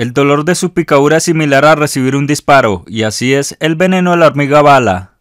El dolor de su picadura es similar a recibir un disparo, y así es el veneno de la hormiga bala.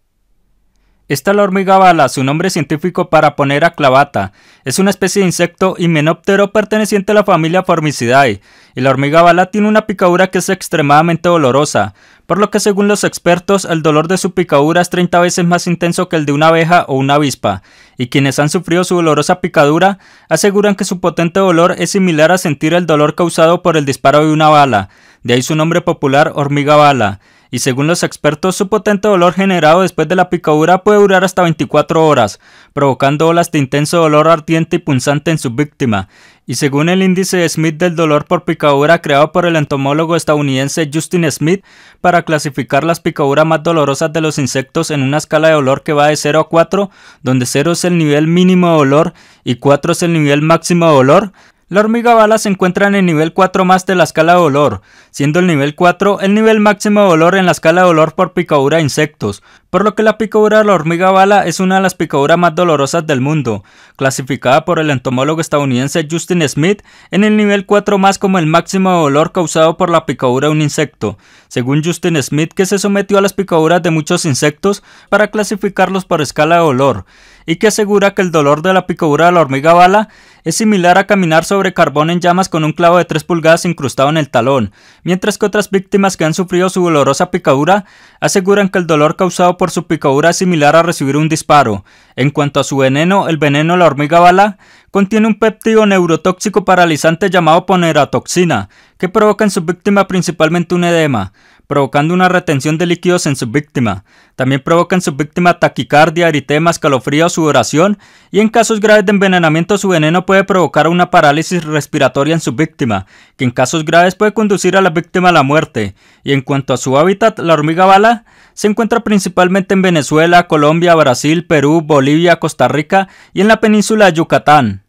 Esta la hormiga bala, su nombre científico para poner a clavata, es una especie de insecto himenóptero perteneciente a la familia Formicidae, y la hormiga bala tiene una picadura que es extremadamente dolorosa, por lo que según los expertos el dolor de su picadura es 30 veces más intenso que el de una abeja o una avispa, y quienes han sufrido su dolorosa picadura aseguran que su potente dolor es similar a sentir el dolor causado por el disparo de una bala, de ahí su nombre popular hormiga bala y según los expertos su potente dolor generado después de la picadura puede durar hasta 24 horas, provocando olas de intenso dolor ardiente y punzante en su víctima, y según el índice de Smith del dolor por picadura creado por el entomólogo estadounidense Justin Smith para clasificar las picaduras más dolorosas de los insectos en una escala de dolor que va de 0 a 4, donde 0 es el nivel mínimo de dolor y 4 es el nivel máximo de dolor, la hormiga bala se encuentra en el nivel 4 más de la escala de dolor, siendo el nivel 4 el nivel máximo de dolor en la escala de dolor por picadura de insectos, por lo que la picadura de la hormiga bala es una de las picaduras más dolorosas del mundo, clasificada por el entomólogo estadounidense Justin Smith en el nivel 4 más como el máximo de dolor causado por la picadura de un insecto, según Justin Smith que se sometió a las picaduras de muchos insectos para clasificarlos por escala de dolor, y que asegura que el dolor de la picadura de la hormiga bala es similar a caminar sobre carbón en llamas con un clavo de 3 pulgadas incrustado en el talón, mientras que otras víctimas que han sufrido su dolorosa picadura aseguran que el dolor causado por su picadura es similar a recibir un disparo. En cuanto a su veneno, el veneno la hormiga bala contiene un péptido neurotóxico paralizante llamado poneratoxina, que provoca en su víctima principalmente un edema, provocando una retención de líquidos en su víctima. También provoca en su víctima taquicardia, eritema, escalofrío, sudoración y en casos graves de envenenamiento su veneno puede provocar una parálisis respiratoria en su víctima, que en casos graves puede conducir a la víctima a la muerte. Y en cuanto a su hábitat, la hormiga bala se encuentra principalmente en Venezuela, Colombia, Brasil, Perú, Bolivia, Costa Rica y en la península de Yucatán.